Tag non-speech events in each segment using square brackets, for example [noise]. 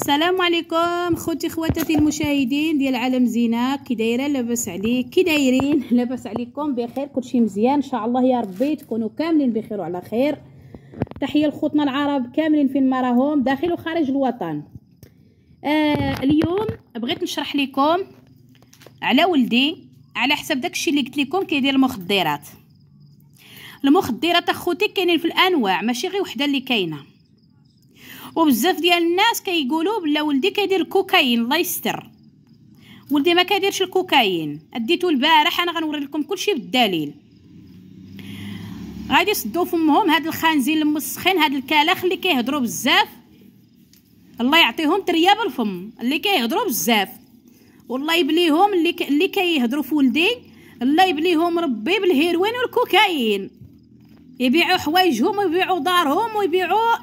السلام عليكم خوتي خواتاتي المشاهدين ديال عالم زينه كي دايره لاباس عليك كي دايرين [laughs] لاباس عليكم بخير كلشي مزيان ان شاء الله يا ربي تكونوا كاملين بخير وعلى خير تحيه لخوتنا العرب كاملين فين ما راهم داخل وخارج الوطن آه اليوم بغيت نشرح لكم على ولدي على حسب داكشي اللي قلت لكم كيدير المخدرات المخدرات اخوتي كاينين في الانواع ماشي غير وحده اللي كاينه وبزاف ديال الناس كيقولوا بلا ولدي كيدير الكوكايين الله يستر ولدي ما كيديرش الكوكايين اديتو البارح انا غنوري لكم كلشي بالدليل غادي يصدوا فمهم هاد الخنزير المسخين هاد الكلاخ اللي كيهضروا بزاف الله يعطيهم ترياب الفم اللي كيهضروا بزاف والله يبليهم اللي ك... اللي كيهضروا في ولدي الله يبليهم ربي بالهيروين والكوكايين يبيعوا حوايجهم ويبيعوا دارهم ويبيعوا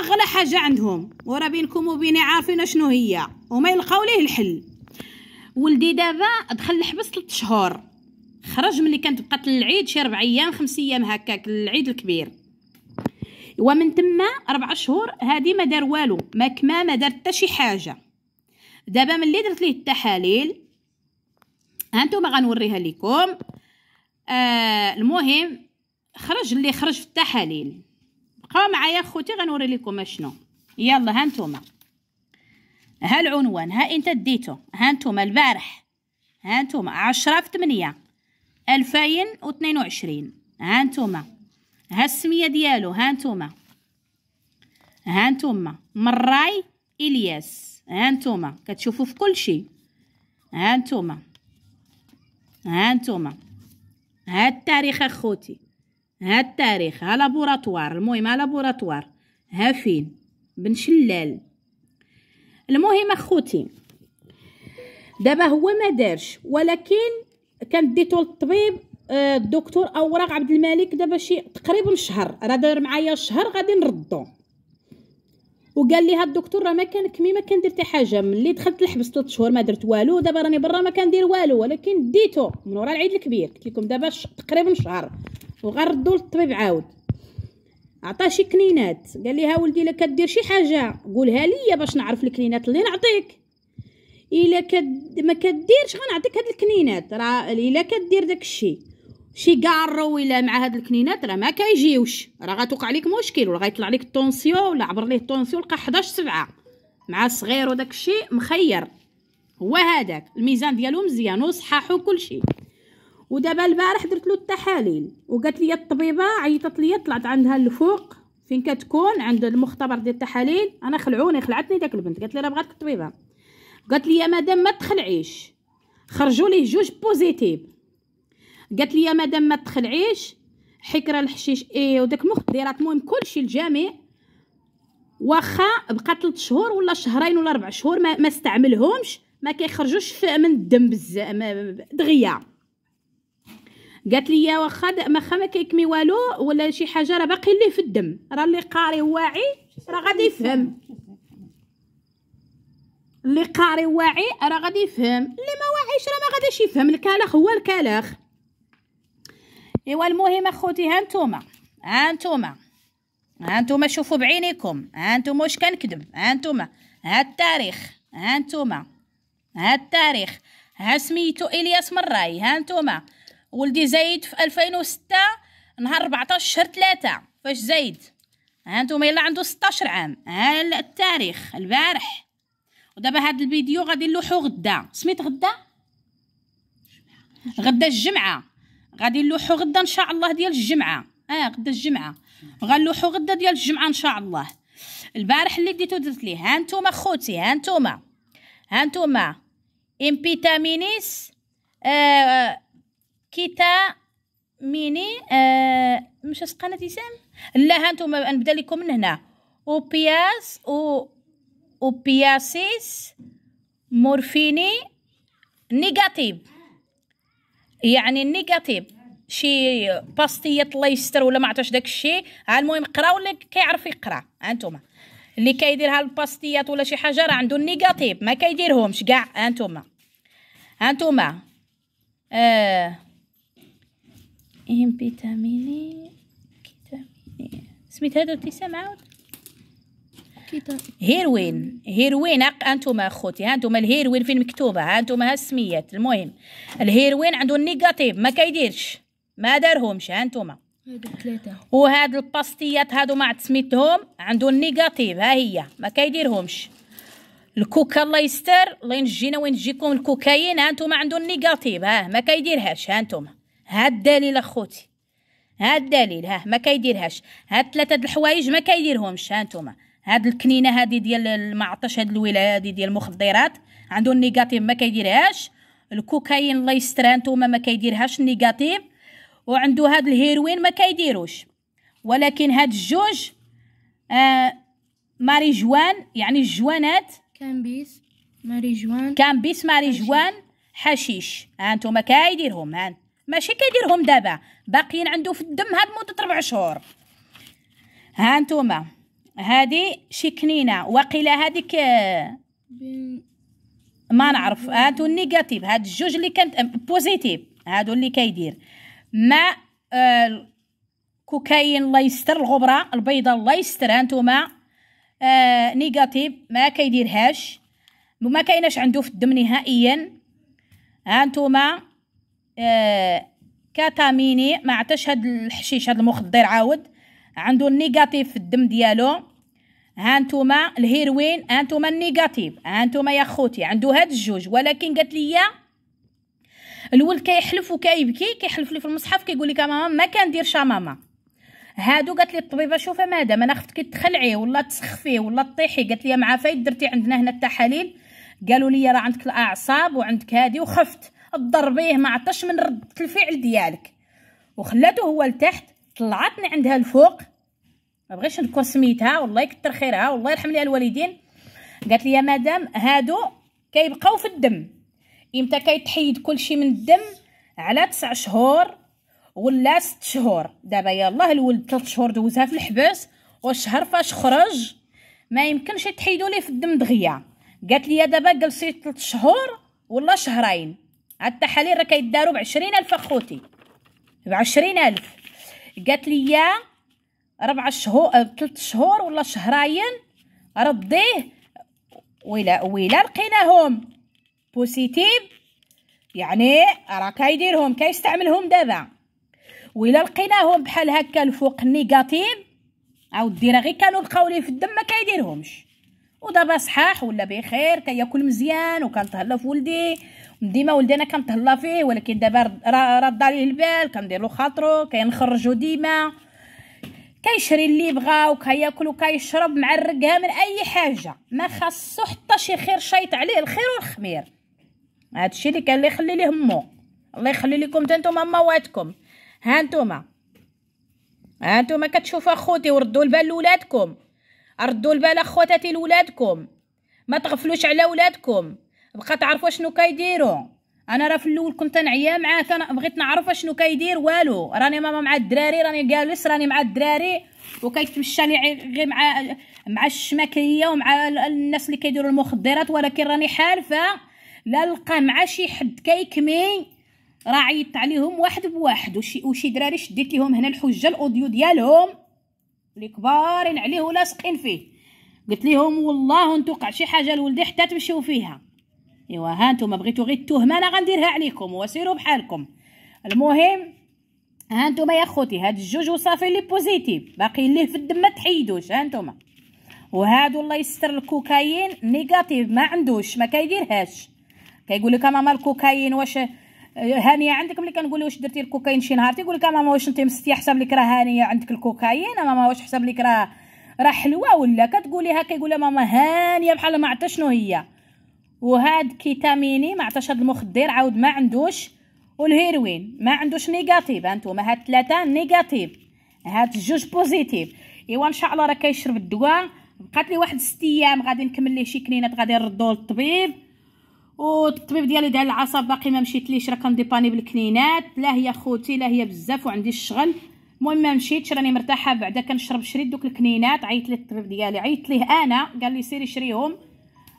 اغلى حاجه عندهم ورا بينكم وبيني عارفين شنو هي وما يلقاو ليه الحل ولدي دابا دخل الحبس 3 شهور خرج ملي كانت بقات العيد شي 4 ايام 5 ايام هكاك العيد الكبير ومن تما أربعة شهور هادي ما دار والو ما كما ما دار حتى شي حاجه دابا ملي درت ليه التحاليل هانتوما غنوريها لكم آه المهم خرج اللي خرج في التحاليل بقاو معايا خوتي غنوري لكم شنو يلا هانتوما ها العنوان ها انت ديتو هانتوما البارح هانتوما عشرة في تمنية ألفين واثنين وعشرين هانتوما ها السمية ديالو هانتوما هانتوما مراي الياس هانتوما كتشوفوا في كل شيء هانتوما هانتوما ها التاريخ اخوتي ها التاريخ ها لابوراتوار المهم ها لابوراتوار ها فين بن شلال المهم اخوتي دابا هو ما دارش ولكن كان ديتو للطبيب آه، الدكتور اوراق عبد الملك دابا شي تقريبا شهر راه دار معايا شهر غادي نردو وقال لي هاد الدكتور راه ما كان كمي ما كندير حتى حاجه ملي دخلت الحبس 3 شهور ما درت والو دابا راني برا ما كندير والو ولكن ديتو من ورا العيد الكبير قلت لكم دابا تقريبا شهر وغير للطبيب عاود عطاه شي كنينات قال لي ها ولدي الا كدير شي حاجه قولها ليا باش نعرف الكنينات اللي نعطيك الا كد ما كديرش غنعطيك هاد الكنينات راه الا كدير داك الشيء شي كارو ولا مع هاد الكنينات راه ما كيجيوش راه غتوقع لك مشكل ولا غيطلع لك الطونسيون ولا عبر ليه الطونسيون لقى 11 سبعة مع الصغير وداك الشيء مخير هو هذاك الميزان ديالو مزيان وصحاح وكل شيء ودابا البارح درت له التحاليل وقالت لي الطبيبه عيطت لي طلعت عندها الفوق فين كتكون عند المختبر ديال التحاليل انا خلعوني خلعتني داك البنت قالت لي راه بغاتك الطبيبه قالت لي يا مدام ما تخلعيش خرجوا ليه جوج بوزيتيف قالت لي يا مدام ما تخلعيش حكره الحشيش ايه وداك مخدرات المهم كلشي الجميع واخا بقى 3 شهور ولا شهرين ولا 4 شهور ما, ما استعملهمش ما كيخرجوش من الدم بزاف دغيا قالت لي واخا ما ما كيكمي والو ولا شي حاجه راه باقي ليه في الدم راه اللي قاري واعي راه غادي يفهم اللي قاري واعي راه غادي يفهم اللي ما واعيش راه ما غاديش يفهم الكلاخ هو الكلاخ ايوا المهم اخوتي ها نتوما ها نتوما ها نتوما شوفوا بعينيكم ها نتوما واش كنكذب ها نتوما ها التاريخ ها نتوما ها التاريخ ها سميتو الياس مراي ها نتوما ولدي زايد في 2006 نهار 14 شهر 3 فاش زايد هانتوما يلا عنده 16 عام ها التاريخ البارح ودابا هاد الفيديو غادي نلوحو غدا سميت غدا غدا الجمعه غادي نلوحو غدا ان شاء الله ديال الجمعه اه غدا الجمعه غنلوحو غدا ديال الجمعه ان شاء الله البارح اللي ديتو درت ليه خوتي هانتوما هانتوما امبيتامينيس آه كيتا ميني آه مش قناة تيسام لا هانتوما نبدا لكم من هنا او بياس او او بياسيس مورفيني نيجاتيف يعني النيجاتيف شي باستية الله يستر ولا ما عرفتش داك الشيء المهم قراو اللي كيعرف يقرا هانتوما اللي كيدير هالباستيات ولا شي حاجه راه عنده النيجاتيف ما كيديرهمش كاع هانتوما هانتوما آه ام فيتاميني فيتاميني سميت هذا ابتسام عاود هيروين هيروين انتم اخوتي انتم الهيروين فين مكتوبه انتم ها السميات المهم الهيروين عنده النيجاتيف ما كيديرش ما دارهمش ها ثلاثه وهاد الباستيات هادو ما عاد سميتهم عنده النيجاتيف ها هي ما كيديرهمش الكوكا الله يستر الله ينجينا وين نجيكم الكوكايين ها انتم عنده النيجاتيف ها ما كيديرهاش ها انتم ها الدليل اخوتي ها الدليل ها ما كيديرهاش هاد ثلاثه د الحوايج ما كيديرهمش ها نتوما هاد الكنينه هادي ديال ما عطاش هاد الولايه هادي ديال المخدرات عنده النيجاتيف ما كيديرهاش الكوكايين الله يستر نتوما ما كيديرهاش النيجاتيف وعندو هاد الهيروين ما كيديروش ولكن هاد الجوج آه ماري جوان يعني الجوانات كامبيس ماري جوان كامبيس ماري جوان حشيش ها نتوما كيديرهم ها ماشي كيديرهم دابا باقيين عنده في الدم هاد مده ربع شهور ها نتوما هادي شي كنينه واقيلا هاديك آه، ما نعرف هادو النيجاتيف هاد الجوج اللي كانت آه، بوزيتيف هادو اللي كيدير ما آه، كوكايين الله يستر الغبره البيضه الله يستر نتوما نيجاتيف ما كيديرهاش وما كايناش عنده في الدم نهائيا ها نتوما آه، كاتاميني ما عطاش هاد الحشيش هاد المخدر عاود عنده النيجاتيف في الدم ديالو هانتوما الهيروين هانتوما النيجاتيف هانتوما يا خوتي عنده هاد الجوج ولكن قالت لي الولد كيحلف وكيبكي كيحلف لي في المصحف كيقول لي ماما ما كندير شماما هادو قالت لي الطبيبه شوفي ماذا ما كي تخلعيه ولا تسخفيه ولا تطيحي قالت لي مع فايد درتي عندنا هنا التحاليل قالوا لي راه عندك الاعصاب وعندك هادي وخفت ضربيه ما عطاش من ردة الفعل ديالك وخلاته هو لتحت طلعتني عندها الفوق ما بغيش نذكر سميتها والله يكثر خيرها والله يرحم ليها الوالدين قالت لي يا مدام هادو كيبقاو في الدم امتى كيتحيد كلشي من الدم على تسع شهور ولا ست شهور دابا يالله الولد ثلاث شهور دوزها في الحبس والشهر فاش خرج ما يمكنش تحيدوا لي في الدم دغيا قالت لي دابا جلسي ثلاث شهور ولا شهرين التحاليل راه كيدارو بعشرين الف اخوتي بعشرين الف قالت لي ربع شهور ثلاث أه، شهور ولا شهرين رديه ويلا ويلا لقيناهم بوزيتيف يعني راه كيديرهم كيستعملهم دابا ويلا لقيناهم بحال هكا الفوق نيجاتيف اودي راه غير كانوا بقاو ليه في الدم ما كيديرهمش ودابا صحاح ولا بخير كياكل مزيان وكنتهلا في ولدي ديما ولدي كنتهلا فيه ولكن دابا رد عليه البال كندير له خاطرو كنخرجو ديما كيشري اللي بغا وكياكل وكيشرب معرقها من اي حاجه ما خاصو حتى شي خير شايط عليه الخير والخمير هادشي اللي كان اللي يخلي ليه مو الله يخلي لكم نتوما مواتكم ها نتوما ها نتوما كتشوفوا اخوتي وردوا البال لولادكم ردوا البال اخواتاتي لولادكم ما تغفلوش على ولادكم بقى تعرفوا شنو كيديروا انا راه في الاول كنت نعيا معاك انا بغيت نعرف شنو كيدير والو راني ماما مع الدراري راني جالس راني مع الدراري وكيتمشى لي غير مع مع الشماكيه ومع الناس اللي كيديروا المخدرات ولكن راني حالفه لا نلقى مع شي حد كيكمي راه عيطت عليهم واحد بواحد وشي وشي دراري شديت ليهم هنا الحجه الاوديو ديالهم اللي كبارين عليه ولاصقين فيه قلت ليهم والله ان توقع شي حاجه لولدي حتى تمشيو فيها ايوا ها نتوما بغيتو غير التهمه انا غنديرها عليكم وسيروا بحالكم المهم ها نتوما يا خوتي هاد الجوج وصافي لي بوزيتيف باقي ليه في الدم ما تحيدوش ها نتوما وهادو الله يستر الكوكايين نيجاتيف ما عندوش ما كيديرهاش كيقول لك ماما الكوكايين واش هانيه عندكم ملي كنقول واش درتي الكوكايين شي نهار تيقول لك ماما واش انت مستي حساب لك راه هانيه عندك الكوكايين ماما واش حساب لك راه راه حلوه ولا كتقوليها كيقول ماما هانيه بحال ما عرفت شنو هي وهاد كيتاميني ما عطاش هاد المخدر عاود ما عندوش والهيروين ما عندوش نيجاتيف هانتوما هاد ثلاثه نيجاتيف هاد جوج بوزيتيف ايوا ان شاء الله راه كيشرب الدواء بقات لي واحد 6 ايام غادي نكمل ليه شي كنينات غادي نردو للطبيب والطبيب ديالي ديال العصب باقي ما مشيتليش راه كنديباني بالكنينات لا هي خوتي لا هي بزاف وعندي الشغل المهم ما مشيتش راني مرتاحه بعدا كنشرب شريت دوك الكنينات عيط لي الطبيب ديالي عيط ليه انا قال لي سيري شريهم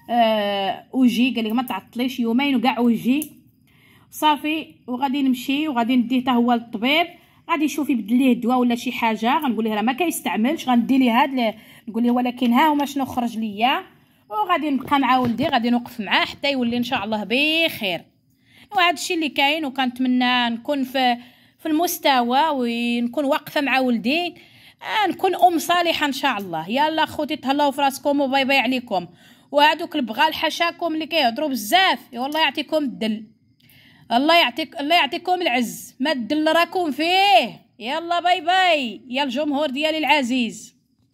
آه وجي قال لك ما تعطليش يومين وكاع وجي صافي وغادي نمشي وغادي نديه حتى هو للطبيب غادي يشوف يبدل ليه الدواء ولا شي حاجه غنقول ليه راه ما كيستعملش غندي ليه هاد نقول ليه ولكن ها هما شنو خرج ليا وغادي نبقى مع ولدي غادي نوقف معاه حتى يولي ان شاء الله بخير وهذا الشيء اللي كاين وكنتمنى نكون في في المستوى ونكون واقفه مع ولدي آه، نكون ام صالحه ان شاء الله يلا خوتي تهلاو فراسكم وباي باي عليكم وهذوك البغال حشاكم اللي كيهضروا بزاف والله يعطيكم الدل الله يعطيك الله يعطيكم العز ما الدل راكم فيه يلا باي باي يا الجمهور ديالي العزيز